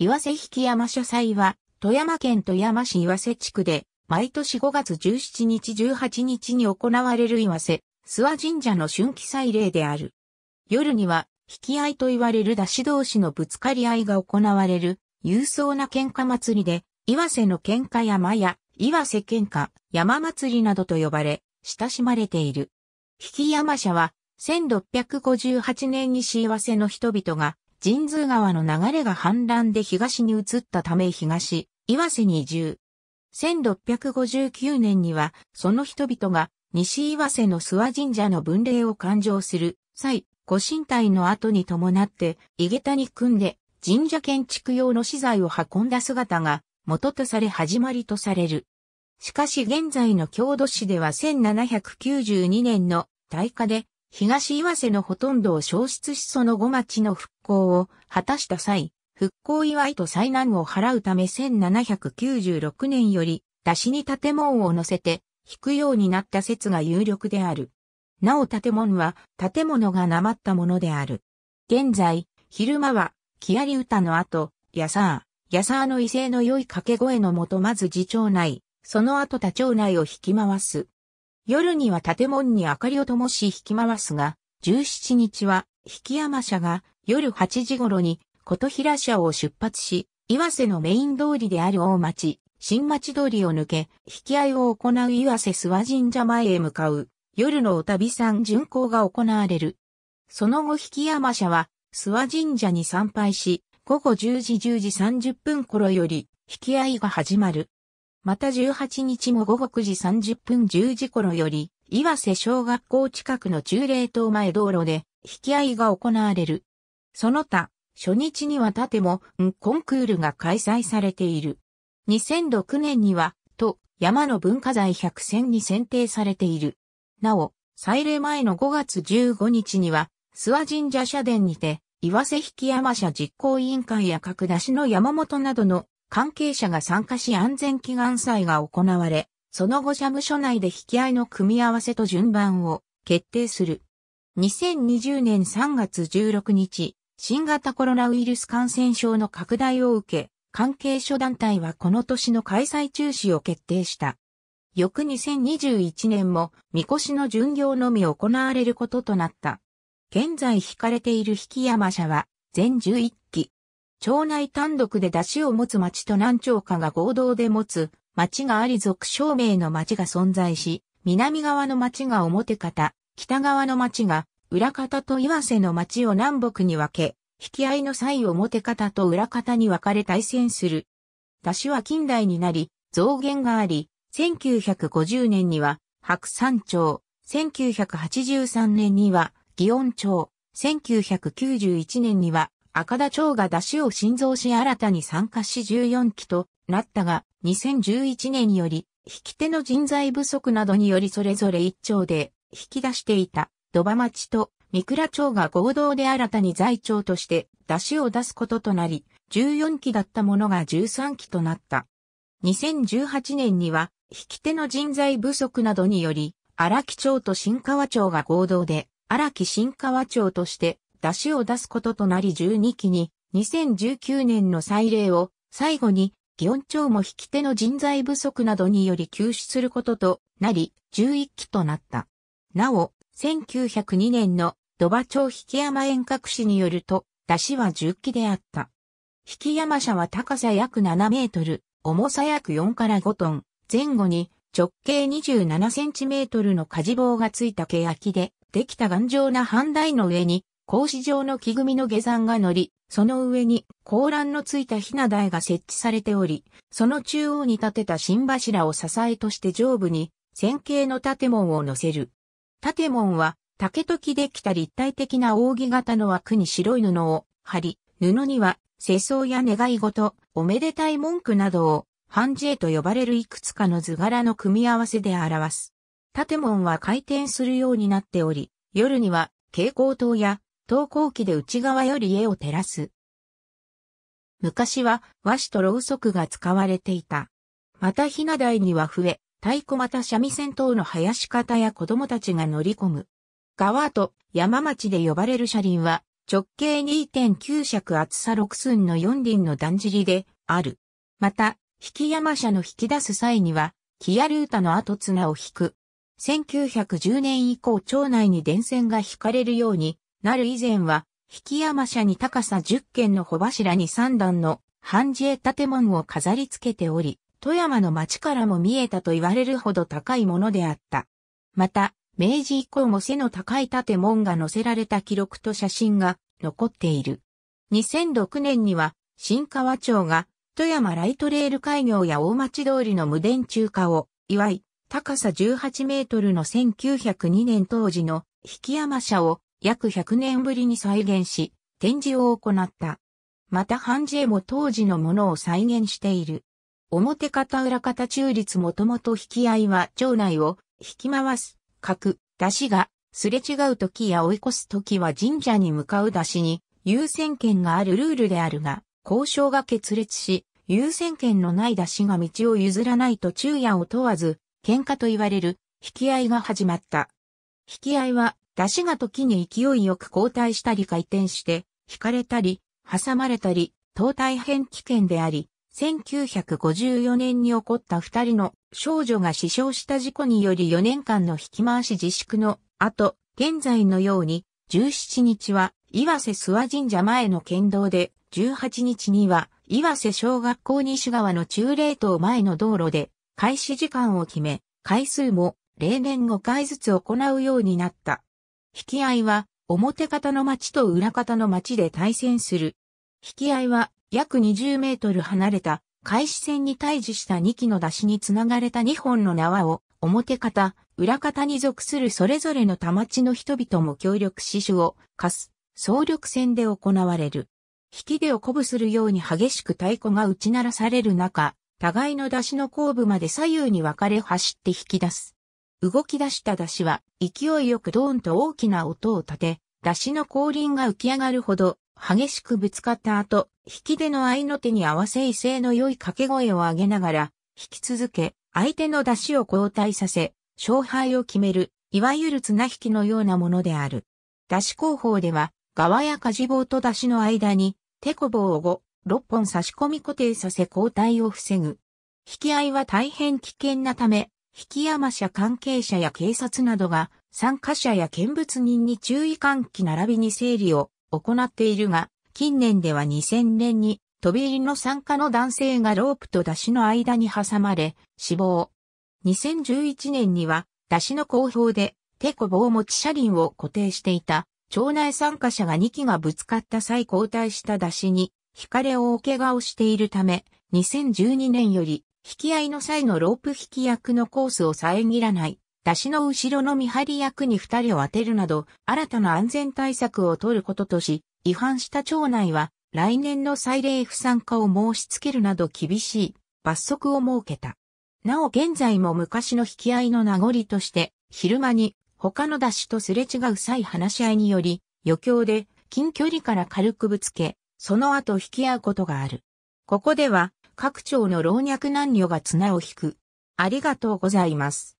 岩瀬引山書祭は、富山県富山市岩瀬地区で、毎年5月17日18日に行われる岩瀬、諏訪神社の春季祭礼である。夜には、引き合いと言われる出し同士のぶつかり合いが行われる、勇壮な喧嘩祭りで、岩瀬の喧嘩山や、岩瀬喧嘩、山祭りなどと呼ばれ、親しまれている。引山社は、1658年にし岩瀬の人々が、神通川の流れが氾濫で東に移ったため東、岩瀬に移住。1659年には、その人々が西岩瀬の諏訪神社の分霊を勘定する際、ご神体の後に伴って、井桁に組んで神社建築用の資材を運んだ姿が元とされ始まりとされる。しかし現在の郷土市では1792年の大火で東岩瀬のほとんどを消失しその後町の復興を果たした際、復興祝いと災難を払うため1796年より、出しに建物を乗せて、引くようになった説が有力である。なお建物は、建物がなまったものである。現在、昼間は、木り歌の後、やさあ、やさあの威勢の良い掛け声のもとまず次長内、その後他町内を引き回す。夜には建物に明かりを灯し引き回すが、17日は、引山社が夜8時頃に琴平社を出発し、岩瀬のメイン通りである大町、新町通りを抜け、引き合いを行う岩瀬諏訪神社前へ向かう、夜のお旅さん巡行が行われる。その後引山社は、諏訪神社に参拝し、午後10時10時30分頃より、引き合いが始まる。また18日も午後9時30分10時頃より、岩瀬小学校近くの中霊島前道路で、引き合いが行われる。その他、初日には盾も、コンクールが開催されている。2006年には、と、山の文化財100選に選定されている。なお、祭礼前の5月15日には、諏訪神社社殿にて、岩瀬引山社実行委員会や角出しの山本などの関係者が参加し安全祈願祭が行われ、その後社務所内で引き合いの組み合わせと順番を決定する。2020年3月16日、新型コロナウイルス感染症の拡大を受け、関係諸団体はこの年の開催中止を決定した。翌2021年も、みこしの巡業のみ行われることとなった。現在引かれている引山社は、全11期、町内単独で出汁を持つ町と南町家が合同で持つ町があり属証名の町が存在し、南側の町が表方、北側の町が裏方と岩瀬の町を南北に分け、引き合いの際表方と裏方に分かれ対戦する。出汁は近代になり、増減があり、1950年には白山町、1983年には祇園町、1991年には赤田町が出しを新増し新たに参加し14期となったが、2011年より、引き手の人材不足などによりそれぞれ一丁で引き出していた土場町と三倉町が合同で新たに財町として出しを出すこととなり、14期だったものが13期となった。2018年には、引き手の人材不足などにより、荒木町と新川町が合同で、荒木新川町として出汁を出すこととなり12期に2019年の祭礼を最後に祇園町も引き手の人材不足などにより休止することとなり11期となった。なお、1902年の土場町引山遠隔市によると出汁は10期であった。引山社は高さ約7メートル、重さ約4から5トン、前後に直径27センチメートルの火事棒がついた欅で、できた頑丈な半台の上に、格子状の木組みの下山が乗り、その上に甲欄のついたひな台が設置されており、その中央に建てた新柱を支えとして上部に線形の建物を乗せる。建物は竹と木できた立体的な扇形の枠に白い布を貼り、布には世相や願い事、おめでたい文句などをハンジェと呼ばれるいくつかの図柄の組み合わせで表す。建物は回転するようになっており、夜には蛍光灯や投稿機で内側より絵を照らす。昔は和紙とろうそくが使われていた。またひな台には笛、太鼓また三味線等の林し方や子供たちが乗り込む。川と山町で呼ばれる車輪は直径2.9尺厚さ6寸の4輪のだんじりである。また、引き山車の引き出す際には、木やルータの後綱を引く。1910年以降町内に電線が引かれるようになる以前は、引山社に高さ10軒の穂柱に3段の半自衛建物を飾り付けており、富山の町からも見えたと言われるほど高いものであった。また、明治以降も背の高い建物が載せられた記録と写真が残っている。2006年には、新川町が富山ライトレール開業や大町通りの無電柱化を祝い、高さ18メートルの1902年当時の引山社を約100年ぶりに再現し、展示を行った。また半ジェも当時のものを再現している。表方裏方中立もともと引き合いは町内を引き回す、書く、出しが、すれ違う時や追い越す時は神社に向かう出しに優先権があるルールであるが、交渉が決裂し、優先権のない出しが道を譲らないと昼夜を問わず、喧嘩と言われる、引き合いが始まった。引き合いは出しが時に勢いよく後退したり回転して、引かれたり、挟まれたり、等大変危険であり、1954年に起こった二人の少女が死傷した事故により4年間の引き回し自粛の後、現在のように17日は岩瀬諏訪神社前の県道で、18日には岩瀬小学校西側の中霊島前の道路で開始時間を決め、回数も例年5回ずつ行うようになった。引き合いは、表方の町と裏方の町で対戦する。引き合いは、約20メートル離れた、開始戦に対峙した2機の出しにつながれた2本の縄を、表方、裏方に属するそれぞれの田町の人々も協力し守をかす、総力戦で行われる。引き手を鼓舞するように激しく太鼓が打ち鳴らされる中、互いの出しの後部まで左右に分かれ走って引き出す。動き出した出汁は、勢いよくドーンと大きな音を立て、出汁の後輪が浮き上がるほど、激しくぶつかった後、引き手の合いの手に合わせ威勢の良い掛け声を上げながら、引き続け、相手の出汁を交代させ、勝敗を決める、いわゆる綱引きのようなものである。出汁工法では、側やかじ棒と出汁の間に、手こ棒を5、6本差し込み固定させ交代を防ぐ。引き合いは大変危険なため、引山社関係者や警察などが参加者や見物人に注意喚起並びに整理を行っているが、近年では2000年に飛び入りの参加の男性がロープと出汁の間に挟まれ死亡。2011年には出汁の後方で手こ棒持ち車輪を固定していた町内参加者が2機がぶつかった際交代した出汁に惹かれ大怪我をしているため、2012年より引き合いの際のロープ引き役のコースを遮らない、出しの後ろの見張り役に二人を当てるなど、新たな安全対策を取ることとし、違反した町内は、来年の再例不参加を申し付けるなど厳しい罰則を設けた。なお現在も昔の引き合いの名残として、昼間に他の出しとすれ違う際話し合いにより、余興で近距離から軽くぶつけ、その後引き合うことがある。ここでは、各町の老若男女が綱を引く。ありがとうございます。